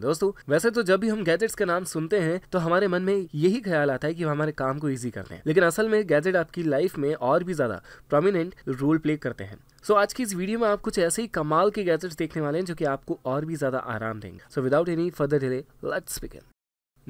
दोस्तों वैसे तो जब भी हम गैजेट्स का नाम सुनते हैं तो हमारे मन में यही ख्याल आता है कि हमारे काम को ईजी करते हैं लेकिन असल में गैजेट आपकी लाइफ में और भी ज्यादा प्रोमिनेंट रोल प्ले करते हैं सो so, आज की इस वीडियो में आप कुछ ऐसे ही कमाल के गैजेट्स देखने वाले हैं जो कि आपको और भी ज्यादा आराम देंगे so without any further delay let's begin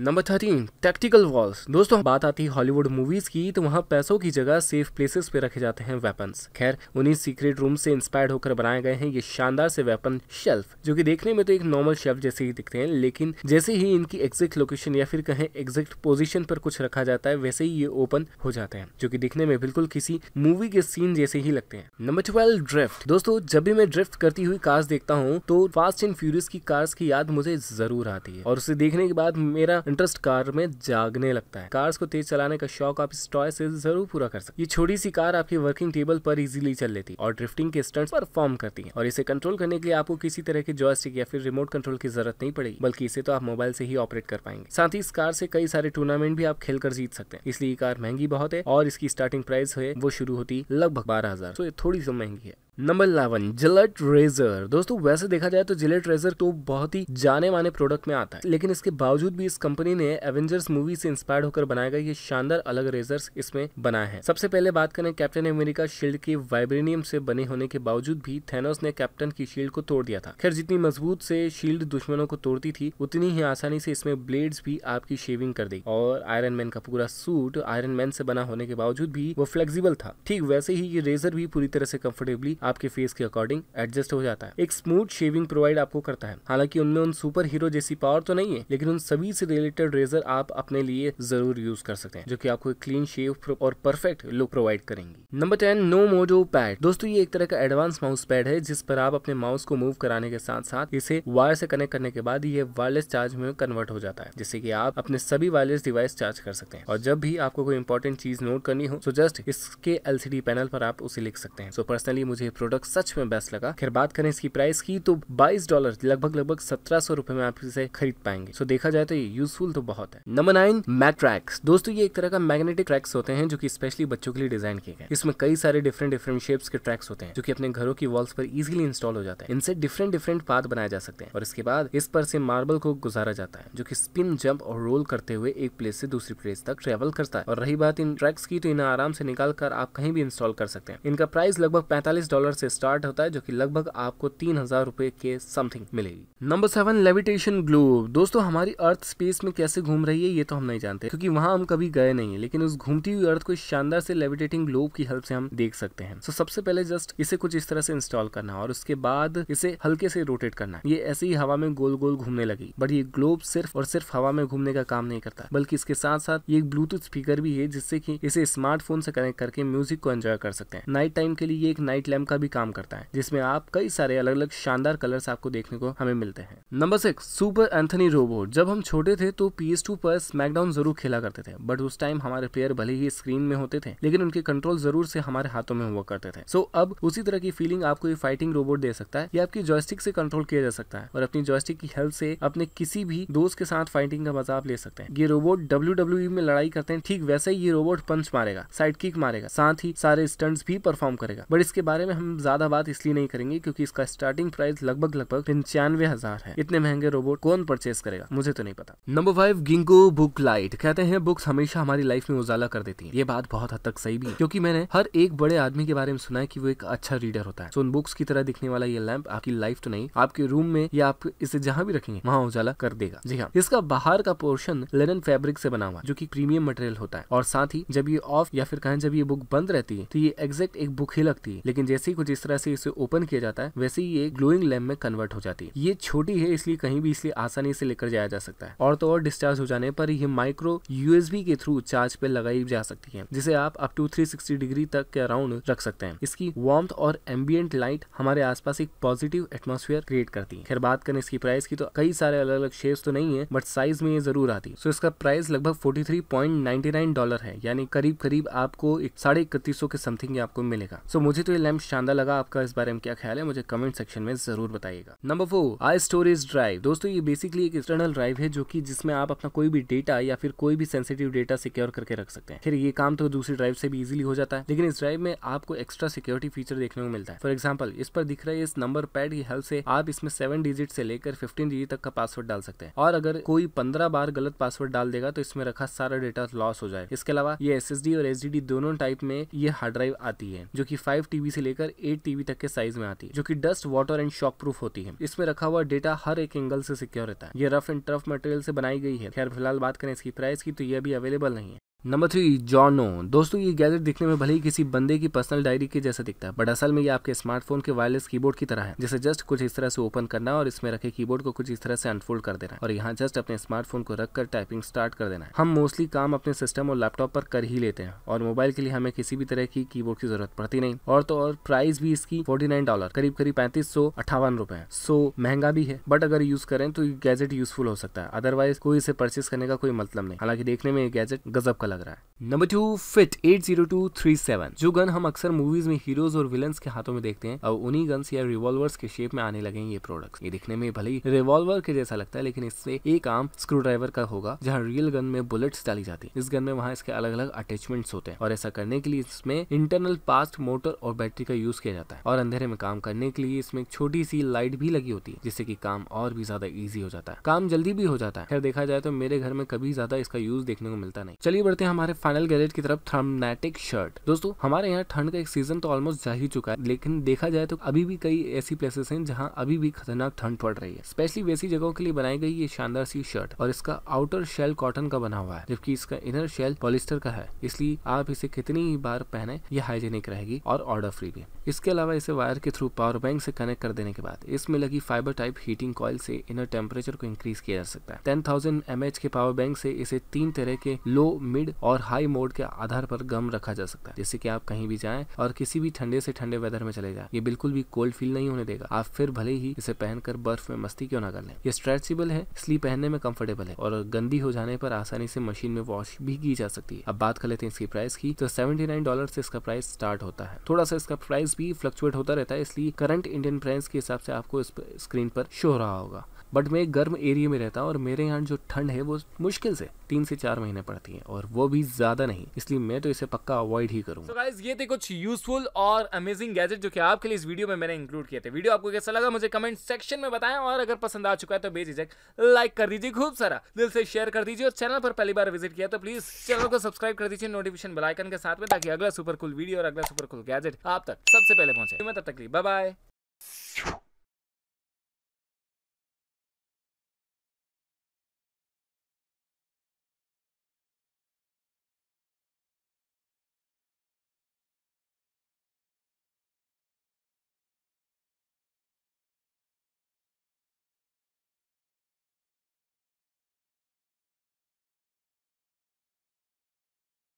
number thirteen tactical walls दोस्तों बात आती है हॉलीवुड मूवीज की तो वहाँ पैसों की जगह सेफ प्लेसेस पे रखे जाते हैं वेपन्स खैर उन्हीं सीक्रेट रूम से इंस्पायर्ड होकर बनाए गए हैं ये शानदार से वेपन शेल्फ जो कि देखने में तो एक नॉर्मल शेल्फ जैसे ही दिखते हैं लेकिन जैसे ही इनकी एग्जैक्ट लोकेशन या फिर कहें एग्जैक्ट पोजिशन पर कुछ रखा जाता है वैसे ही ये ओपन हो जाते हैं जो की दिखने में बिल्कुल किसी मूवी के सीन जैसे ही लगते हैं नंबर ट्वेल्व ड्रिफ्ट दोस्तों जब भी मैं ड्रिफ्ट करती हुई कार्स देखता हूँ तो फास्ट एंड फ्यूरियस की कार्स की याद मुझे जरूर आती है और उसे देखने के बाद मेरा इंटरेस्ट कार में जागने लगता है कार्स को तेज चलाने का शौक आप इस टॉय से जरूर पूरा कर सकते ये छोटी सी कार आपकी वर्किंग टेबल पर इजीली चल लेती है और ड्रिफ्टिंग के स्टंट परफॉर्म करती है और इसे कंट्रोल करने के लिए आपको किसी तरह के जॉयस्टिक या फिर रिमोट कंट्रोल की जरूरत नहीं पड़ेगी बल्कि इसे तो आप मोबाइल से ही ऑपरेट कर पाएंगे साथ ही इस कार से कई सारे टूर्नामेंट भी आप कर जीत सकते हैं इसलिए कार महंगी बहुत है और इसकी स्टार्टिंग प्राइस है वो शुरू होती लगभग बारह हजार तो ये थोड़ी सी महंगी है नंबर इलेवन जिलेट रेजर दोस्तों वैसे देखा जाए तो जिलेट रेजर तो बहुत ही जाने माने प्रोडक्ट में आता है लेकिन इसके बावजूद भी इस कंपनी ने एवेंजर्स मूवी से इंस्पायर्ड होकर बनाया गया ये शानदार अलग रेजर्स इसमें बनाए हैं सबसे पहले बात करें कैप्टन अमेरिका शील्ड के वाइब्रेनियम से बने होने के बावजूद भी थेनोस ने कैप्टन की शील्ड को तोड़ दिया था खैर जितनी मजबूत से शील्ड दुश्मनों को तोड़ती थी उतनी ही आसानी से इसमें ब्लेड्स भी आपकी शेविंग कर देगी और आयरन मैन का पूरा सूट आयरन मैन से बना होने के बावजूद भी वो फ्लेक्सिबल था ठीक वैसे ही ये रेजर भी पूरी तरह से कंफर्टेबली आपके फेस के अकॉर्डिंग एडजस्ट हो जाता है एक स्मूथ शेविंग प्रोवाइड आपको करता है हालांकि उनमें उन सुपर हीरो जैसी पावर तो नहीं है लेकिन उन सभी से रिलेटेड रेजर आप अपने लिए जरूर यूज कर सकते हैं जो की आपको एक क्लीन शेव और परफेक्ट लुक प्रोवाइड करेंगी number ten no mojo pad दोस्तों ये एक तरह का एडवांस माउस पैड है जिस पर आप अपने माउस को मूव कराने के साथ साथ इसे वायर से कनेक्ट करने के बाद ये वायरलेस चार्ज में कन्वर्ट हो जाता है जिससे की आप अपने सभी वायरलेस डिवाइस चार्ज कर सकते हैं और जब भी आपको कोई इंपॉर्टेंट चीज नोट करनी हो तो जस्ट इसके एलसीडी पैनल पर आप उसे लिख सकते हैं सो so पर्सनली मुझे मुझे प्रोडक्ट सच में बेस्ट लगा खैर बात करें इसकी प्राइस की तो बाईस डॉलर लगभग लगभग सत्रह सौ रुपए में आप इसे खरीद पाएंगे सो देखा जाए तो ये यूजफुल तो बहुत है नंबर नाइन मैट्रैक्स दोस्तों ये एक तरह का मैग्नेटिक ट्रैक्स होते हैं जो की स्पेशली बच्चों के लिए डिजाइन किए गए इसमें कई सारे डिफरेंट डिफरेंट शेप्स के ट्रैक्स होते हैं जो की अपने घरों की वॉल्स पर इजिली इंस्टॉल हो जाते हैं इनसे डिफरेंट डिफरेंट पाथ बनाए जा सकते हैं और इसके बाद इस पर से मार्बल को गुजारा जाता है जो की स्पिन जंप और रोल करते हुए एक प्लेस से दूसरी प्लेस तक ट्रेवल करता है और रही बात इन ट्रैक्स की तो इन्हें आराम से निकाल कर आप कहीं भी इंस्टॉल कर सकते हैं इनका प्राइस लगभग पैंतालीस डॉलर डॉलर से स्टार्ट होता है जो कि लगभग आपको तीन हजार रुपए के समथिंग मिलेगी नंबर सेवन लेविटेशन ग्लोब दोस्तों हमारी अर्थ स्पेस में कैसे घूम रही है ये तो हम नहीं जानते क्योंकि वहां हम कभी गए नहीं है लेकिन उस घूमती हुई अर्थ को शानदार से लेविटेटिंग ग्लोब की हेल्प से हम देख सकते हैं सो सबसे पहले जस्ट इसे कुछ इस तरह से इंस्टॉल करना और उसके बाद इसे हल्के से रोटेट करना ये ऐसे ही हवा में गोल गोल घूमने लगी बट ये ग्लोब सिर्फ और सिर्फ हवा में घूमने का काम नहीं करता बल्कि इसके साथ साथ ये एक ब्लूटूथ स्पीकर भी है जिससे की इसे स्मार्टफोन से कनेक्ट करके म्यूजिक को एंजॉय कर सकते हैं नाइट टाइम के लिए ये एक नाइट लैम्प का भी काम करता है जिसमें आप कई सारे अलग अलग शानदार कलर्स आपको देखने को हमें मिलते हैं number six super Anthony robot जब हम छोटे थे तो पी पर स्मैकडाउन जरूर खेला करते थे बट उस टाइम हमारे प्लेयर भले ही स्क्रीन में होते थे लेकिन उनके कंट्रोल जरूर से हमारे हाथों में हुआ करते थे सो so, अब उसी तरह की फीलिंग आपको ये फाइटिंग रोबोट दे सकता है या आपकी जॉयस्टिक से कंट्रोल किया जा सकता है और अपनी जॉयस्टिक की हेल्प से अपने किसी भी दोस्त के साथ फाइटिंग का मजा आप ले सकते हैं ये रोबोट डब्ल्यू e में लड़ाई करते हैं ठीक वैसे ही ये रोबोट पंच मारेगा साइड किक मारेगा साथ ही सारे स्टंट्स भी परफॉर्म करेगा बट इसके बारे में हम ज़्यादा बात इसलिए नहीं करेंगे क्योंकि इसका स्टार्टिंग प्राइस लगभग लगभग पंचानवे हजार है इतने महंगे रोबोट कौन परचेस करेगा मुझे तो नहीं पता नंबर फाइव गिंगो बुक लाइट कहते हैं बुक्स हमेशा हमारी लाइफ में उजाला कर देती है ये बात बहुत हद तक सही भी है क्योंकि मैंने हर एक बड़े आदमी के बारे में सुना है की वो एक अच्छा रीडर होता है सो उन बुक्स की तरह दिखने वाला ये लैंप आपकी लाइफ तो नहीं आपके रूम में या आप इसे जहाँ भी रखेंगे वहाँ उजाला कर देगा जी हाँ इसका बाहर का पोर्शन लेनन फेब्रिक से बना हुआ जो की प्रीमियम मटेरियल होता है और साथ ही जब ये ऑफ या फिर कहें जब ये बुक बंद रहती है तो ये एग्जैक्ट एक बुक ही लगती है लेकिन जैसे जैसे ही कुछ इस तरह से इसे ओपन किया जाता है वैसे ही ये ग्लोइंग लैम्प में कन्वर्ट हो जाती है ये छोटी है इसलिए कहीं भी इसलिए आसानी से लेकर जाया जा सकता है और तो और डिस्चार्ज हो जाने पर यह माइक्रो यूएसबी के थ्रू चार्ज पे लगाई जा सकती है जिसे आप अप टू थ्री डिग्री तक के अराउंड रख सकते हैं इसकी वार्म और एम्बियंट लाइट हमारे आसपास एक पॉजिटिव एटमोसफियर क्रिएट करती है खैर बात करें इसकी प्राइस की तो कई सारे अलग अलग शेप्स तो नहीं है बट साइज में ये जरूर आती है सो इसका प्राइस लगभग 43.99 डॉलर है यानी करीब करीब आपको साढ़े इकतीस के समथिंग आपको मिलेगा सो so, मुझे तो ये लैम्प शानदार लगा आपका इस बारे में क्या ख्याल है मुझे कमेंट सेक्शन में जरूर बताइएगा number four I storage drive दोस्तों ये बेसिकली एक एक्सटर्नल ड्राइव है जो की जिसमें आप अपना कोई भी डेटा या फिर कोई भी सेंसिटिव डेटा सिक्योर करके रख सकते हैं फिर ये काम तो दूसरी ड्राइव से भी इजिली हो जाता है लेकिन इस ड्राइव में आपको एक्स्ट्रा सिक्योरिटी फीचर देखने को मिलता है फॉर एग्जाम्पल इस पर दिख रहे इस नंबर पैड की हेल्प से आप इसमें सेवन डिजिट से लेकर फिफ्टीन डिजिट तक का पासवर्ड डाल सकते हैं और अगर कोई पंद्रह बार गलत पासवर्ड डाल देगा तो इसमें रखा सारा डेटा लॉस हो जाए इसके अलावा ये एस और एस दोनों टाइप में ये हार्ड ड्राइव आती है जो की फाइव टीबी से लेकर लेकर 8 टीवी तक के साइज में आती है जो कि dust water and shock proof होती है इसमें रखा हुआ डेटा हर एक एंगल से सिक्योर रहता है ये रफ एंड टफ मटेरियल से बनाई गई है खैर फिलहाल बात करें इसकी प्राइस की तो यह अभी अवेलेबल नहीं है नंबर थ्री जॉनो दोस्तों ये गैजेट दिखने में भले ही किसी बंदे की पर्सनल डायरी के जैसा दिखता है बट असल में ये आपके स्मार्टफोन के वायरलेस कीबोर्ड की तरह है जिसे जस्ट कुछ इस तरह से ओपन करना और इसमें रखे कीबोर्ड को कुछ इस तरह से अनफोल्ड कर देना और यहाँ जस्ट अपने स्मार्टफोन को रखकर टाइपिंग स्टार्ट कर देना है हम मोस्टली काम अपने सिस्टम और लैपटॉप पर कर ही लेते हैं और मोबाइल के लिए हमें किसी भी तरह की कीबोर्ड की जरूरत पड़ती नहीं और तो और प्राइस भी इसकी फोर्टी नाइन डॉलर करीब करीब पैंतीस सौ अट्ठावन रुपए सो महंगा भी है बट अगर यूज करें तो गैजेट यूजफुल हो सकता है अदरवाइज कोई इसे परचेस करने का कोई मतलब नहीं हालांकि देखने में ये गैजेट गजब कर अच्छा लग रहा है नंबर टू फिट 80237 जो गन हम अक्सर मूवीज में हीरोज और विलन्स के हाथों में देखते हैं अब उन्हीं गन्स या रिवॉल्वर्स के शेप में आने लगे ये प्रोडक्ट्स ये दिखने में भले ही रिवॉल्वर के जैसा लगता है लेकिन इससे एक आम स्क्रू ड्राइवर का होगा जहाँ रियल गन में बुलेट्स डाली जाती है इस गन में वहाँ इसके अलग अलग अटैचमेंट होते हैं और ऐसा करने के लिए इसमें इंटरनल पास्ट मोटर और बैटरी का यूज किया जाता है और अंधेरे में काम करने के लिए इसमें एक छोटी सी लाइट भी लगी होती है जिससे की काम और भी ज्यादा ईजी हो जाता है काम जल्दी भी हो जाता है खैर देखा जाए तो मेरे घर में कभी ज्यादा इसका यूज देखने को मिलता नहीं चलिए बढ़ते बढ़ते हैं हमारे फाइनल गैजेट की तरफ थर्मनेटिक शर्ट दोस्तों हमारे यहाँ ठंड का एक सीजन तो ऑलमोस्ट जा ही चुका है लेकिन देखा जाए तो अभी भी कई ऐसी प्लेसेस हैं जहाँ अभी भी खतरनाक ठंड पड़ रही है स्पेशली वैसी जगहों के लिए बनाई गई ये शानदार सी शर्ट और इसका आउटर शेल कॉटन का बना हुआ है जबकि इसका इनर शेल पॉलिस्टर का है इसलिए आप इसे कितनी ही बार पहने ये हाइजेनिक रहेगी और ऑर्डर फ्री भी इसके अलावा इसे वायर के थ्रू पावर बैंक से कनेक्ट कर देने के बाद इसमें लगी फाइबर टाइप हीटिंग कॉल से इनर टेम्परेचर को इंक्रीज किया जा सकता है टेन थाउजेंड के पावर बैंक से इसे तीन तरह के लो मिड लिक्विड और हाई मोड के आधार पर गम रखा जा सकता है जैसे कि आप कहीं भी जाएं और किसी भी ठंडे से ठंडे वेदर में चले जाएं ये बिल्कुल भी कोल्ड फील नहीं होने देगा आप फिर भले ही इसे पहनकर बर्फ में मस्ती क्यों ना कर लें ये स्ट्रेचेबल है इसलिए पहनने में कंफर्टेबल है और गंदी हो जाने पर आसानी से मशीन में वॉश भी की जा सकती है अब बात कर लेते हैं इसकी प्राइस की तो सेवेंटी नाइन डॉलर से इसका प्राइस स्टार्ट होता है थोड़ा सा इसका प्राइस भी फ्लक्चुएट होता रहता है इसलिए करंट इंडियन प्राइस के हिसाब से आपको इस स्क्रीन पर शो रहा होगा बट मैं एक गर्म एरिया में रहता हूँ और मेरे यहाँ जो ठंड है वो मुश्किल से तीन से चार महीने पड़ती है और वो भी ज्यादा नहीं इसलिए मैं तो इसे पक्का अवॉइड ही करूँगा so ये थे कुछ यूजफुल और अमेजिंग गैजेट जो कि आपके लिए इस वीडियो में मैंने इंक्लूड किए थे वीडियो आपको कैसा लगा मुझे कमेंट सेक्शन में बताएं और अगर पसंद आ चुका है तो बेझिझक लाइक कर दीजिए खूब सारा दिल से शेयर कर दीजिए और चैनल पर पहली बार विजिट किया तो प्लीज चैनल को सब्सक्राइब कर दीजिए नोटिफिकेशन बेलाइकन के साथ में ताकि अगला सुपर कुल वीडियो और अगला सुपर कुल गैजेट आप तक सबसे पहले पहुंचे मैं तब तक बाय